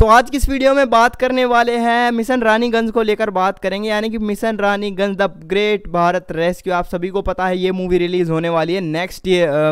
तो आज की इस वीडियो में बात करने वाले हैं मिशन रानीगंज को लेकर बात करेंगे यानी कि mission Raniganj the great Bharat rescue आप सभी को पता है ये मूवी रिलीज़ होने वाली है नेक्स्ट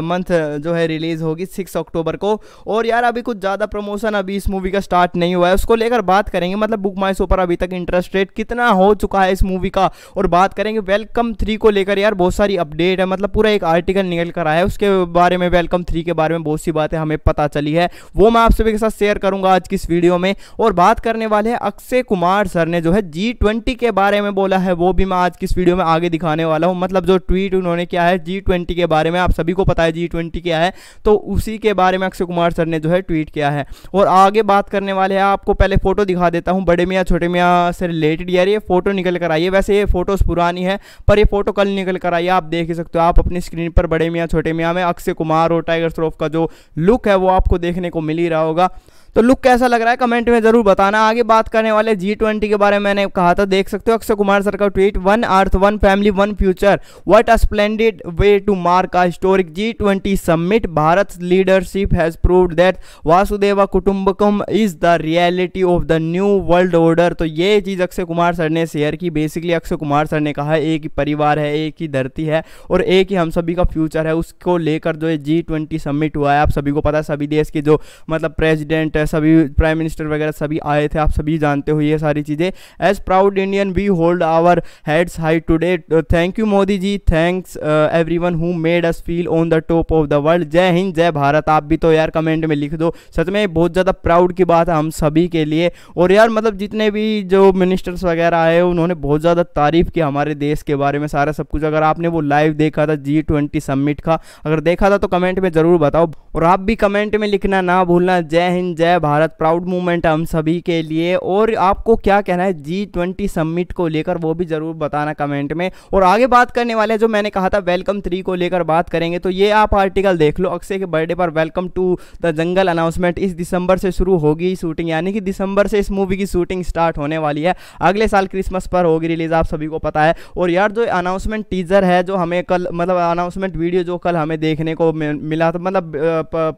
मंथ जो है रिलीज़ होगी सिक्स अक्टूबर को और यार अभी कुछ ज़्यादा प्रमोशन अभी इस मूवी का स्टार्ट नहीं हुआ है उसको लेकर बात करेंगे मतलब बुक माइस ऊपर अभी तक इंटरेस्ट रेट कितना हो चुका है इस मूवी का और बात करेंगे वेलकम थ्री को लेकर यार बहुत सारी अपडेट है मतलब पूरा एक आर्टिकल निकल कर आया है उसके बारे में वेलकम थ्री के बारे में बहुत सी बातें हमें पता चली है वो मैं आप सभी के साथ शेयर करूँगा आज की इस वीडियो वीडियो में और बात करने वाले हैं अक्षय कुमार सर ने जो है जी ट्वेंटी के बारे में बोला है वो भी मैं आज किस वीडियो में आगे दिखाने वाला हूँ मतलब जो ट्वीट उन्होंने किया है जी ट्वेंटी के बारे में आप सभी को पता है जी ट्वेंटी क्या है तो उसी के बारे में अक्षय कुमार सर ने जो है ट्वीट किया है और आगे बात करने वाले हैं आपको पहले फ़ोटो दिखा देता हूँ बड़े मियाँ छोटे मियाँ से रिलेटेड यार ये फ़ोटो निकल कर आई है वैसे ये फ़ोटोज़ पुरानी है पर ये फ़ोटो कल निकल कर आई है आप देख ही सकते हो आप अपनी स्क्रीन पर बड़े मियाँ छोटे मियाँ में अक्षय कुमार और टाइगर श्रॉफ का जो लुक है वो आपको देखने को मिल ही रहा होगा तो लुक कैसा लग रहा है कमेंट में जरूर बताना आगे बात करने वाले जी ट्वेंटी के बारे में मैंने कहा था देख सकते हो अक्षय कुमार सर का tweet one earth one family one future what a splendid way to mark a historic G twenty summit Bharat leadership has prove that Vasudhaiva Kutumbakam is the reality of the new world order तो ये चीज़ Akshay Kumar sir ने share की basically Akshay Kumar sir ने कहा है एक ही परिवार है एक ही धरती है और एक ही हम सभी का फ्यूचर है उसको लेकर जो जी ट्वेंटी समिट हुआ है आप सभी को पता है सभी देश के जो मतलब प्रेजिडेंट मिनिस्टर सभी प्राइम मिनिस्टर वगैरह सभी आए थे आप सभी जानते हो ये सारी चीज़ें as proud Indian we hold our heads high today thank you Modi ji thanks everyone who made us feel on the top of the world जय हिंद जय भारत आप भी तो यार कमेंट में लिख दो सच में बहुत ज़्यादा प्राउड की बात है हम सभी के लिए और यार मतलब जितने भी जो मिनिस्टर्स वगैरह आए उन्होंने बहुत ज़्यादा तारीफ़ की हमारे देश के बारे में सारा सब कुछ अगर आपने वो लाइव देखा था जी ट्वेंटी समिट का अगर देखा था तो कमेंट में ज़रूर बताओ और आप भी कमेंट में लिखना ना भूलना जय हिंद जय जय भारत प्राउड मूवमेंट हम सभी के लिए और आपको क्या कहना है जी ट्वेंटी समिट को लेकर वो भी ज़रूर बताना कमेंट में और आगे बात करने वाले जो मैंने कहा था वेलकम थ्री को लेकर बात करेंगे तो ये आप आर्टिकल देख लो अक्षय के बर्थडे पर welcome to the jungle announcement इस दिसंबर से शुरू होगी शूटिंग यानी कि दिसंबर से इस मूवी की शूटिंग स्टार्ट होने वाली है अगले साल क्रिसमस पर होगी रिलीज आप सभी को पता है और यार जो अनाउंसमेंट टीजर है जो हमें कल मतलब अनाउंसमेंट वीडियो जो कल हमें देखने को मिला था मतलब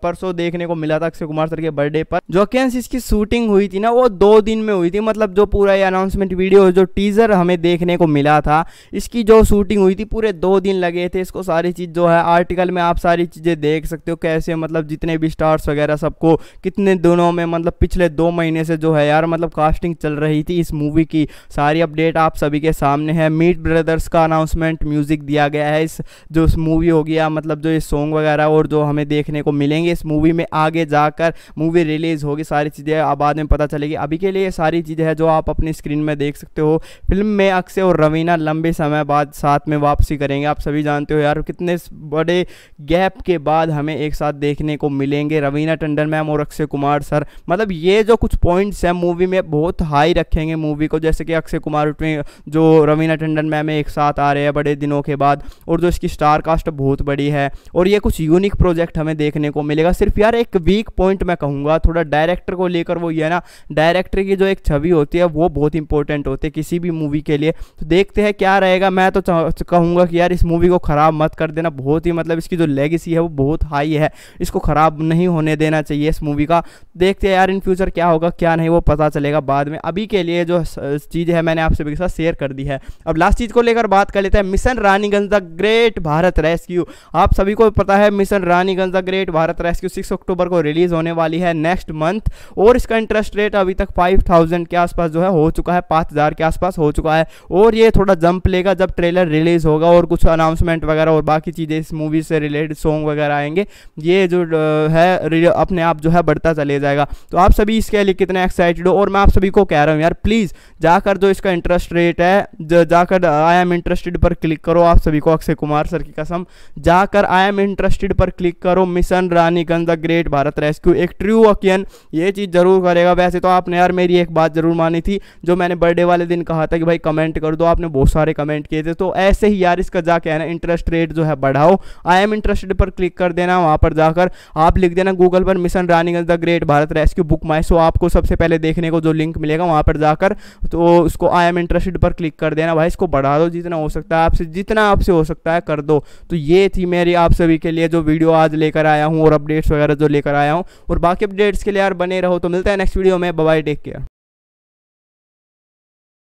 परसों देखने को मिला था अक्षय कुमार सर के बर्थडे पर पर जो कैंस इसकी शूटिंग हुई थी ना वो दो दिन में हुई थी मतलब जो पूरा ये अनाउंसमेंट वीडियो जो टीजर हमें देखने को मिला था इसकी जो शूटिंग हुई थी पूरे दो दिन लगे थे इसको सारी चीज़ जो है आर्टिकल में आप सारी चीज़ें देख सकते हो कैसे मतलब जितने भी स्टार्स वगैरह सबको कितने दिनों में मतलब पिछले दो महीने से जो है यार मतलब कास्टिंग चल रही थी इस मूवी की सारी अपडेट आप सभी के सामने है मीट ब्रदर्स का अनाउंसमेंट म्यूज़िक दिया गया है इस जो मूवी हो गया मतलब जो ये सॉन्ग वगैरह और जो हमें देखने को मिलेंगे इस मूवी में आगे जाकर मूवी रिलीज इमेज होगी सारी चीज़ें आप बाद में पता चलेगी अभी के लिए सारी चीज़ें हैं जो आप अपनी स्क्रीन में देख सकते हो फिल्म में अक्षय और रवीना लंबे समय बाद साथ में वापसी करेंगे आप सभी जानते हो यार कितने बड़े गैप के बाद हमें एक साथ देखने को मिलेंगे रवीना टंडन मैम और अक्षय कुमार सर मतलब ये जो कुछ पॉइंट्स हैं मूवी में बहुत हाई रखेंगे मूवी को जैसे कि अक्षय कुमार जो रवीना टंडन मैम एक साथ आ रहे हैं बड़े दिनों के बाद और जो इसकी स्टार कास्ट बहुत बड़ी है और ये कुछ यूनिक प्रोजेक्ट हमें देखने को मिलेगा सिर्फ यार एक वीक पॉइंट मैं कहूँगा थोड़ा पूरा डायरेक्टर को लेकर वो ये ना डायरेक्टर की जो एक छवि होती है वो बहुत इंपॉर्टेंट होती है किसी भी मूवी के लिए तो देखते हैं क्या रहेगा मैं तो कहूँगा कि यार इस मूवी को ख़राब मत कर देना बहुत ही मतलब इसकी जो लेगेसी है वो बहुत हाई है इसको ख़राब नहीं होने देना चाहिए इस मूवी का देखते हैं यार इन फ्यूचर क्या होगा क्या नहीं वो पता चलेगा बाद में अभी के लिए जो चीज़ है मैंने आप सभी के साथ शेयर कर दी है अब लास्ट चीज़ को लेकर बात कर लेते हैं mission Raniganj the great Bharat rescue आप सभी को पता है mission Raniganj the great Bharat rescue six October को रिलीज़ होने वाली है नेक्स्ट नेक्स्ट मंथ और इसका इंटरेस्ट रेट अभी तक 5000 के आसपास जो है हो चुका है 5000 के आसपास हो चुका है और ये थोड़ा जंप लेगा जब ट्रेलर रिलीज होगा और कुछ अनाउंसमेंट वगैरह और बाकी चीज़ें इस मूवी से रिलेटेड सॉन्ग वगैरह आएंगे ये जो है अपने आप जो है बढ़ता चले जाएगा तो आप सभी इसके लिए कितने एक्साइटेड हो और मैं आप सभी को कह रहा हूँ यार प्लीज़ जाकर जो इसका इंटरेस्ट रेट है जाकर आई एम इंटरेस्टेड पर क्लिक करो आप सभी को अक्षय कुमार सर की कसम जाकर आई एम इंटरेस्टेड पर क्लिक करो mission Raniganj the great Bharat rescue एक ट्रू अकियन मेंशन ये चीज़ ज़रूर करेगा वैसे तो आपने यार मेरी एक बात ज़रूर मानी थी जो मैंने बर्थडे वाले दिन कहा था कि भाई कमेंट कर दो आपने बहुत सारे कमेंट किए थे तो ऐसे ही यार इसका जाके है ना इंटरेस्ट रेट जो है बढ़ाओ आई एम इंटरेस्टेड पर क्लिक कर देना वहाँ पर जाकर आप लिख देना गूगल पर mission Raniganj the great Bharat rescue book my show आपको सबसे पहले देखने को जो लिंक मिलेगा वहाँ पर जाकर तो उसको आई एम इंटरेस्टेड पर क्लिक कर देना भाई इसको बढ़ा दो जितना हो सकता है आपसे जितना आपसे हो सकता है कर दो तो ये थी मेरी आप सभी के लिए जो वीडियो आज लेकर आया हूँ और अपडेट्स वगैरह जो लेकर आया हूँ और बाकी अपडेट्स इसके लिए यार बने रहो तो मिलता है नेक्स्ट वीडियो में बाय टेक केयर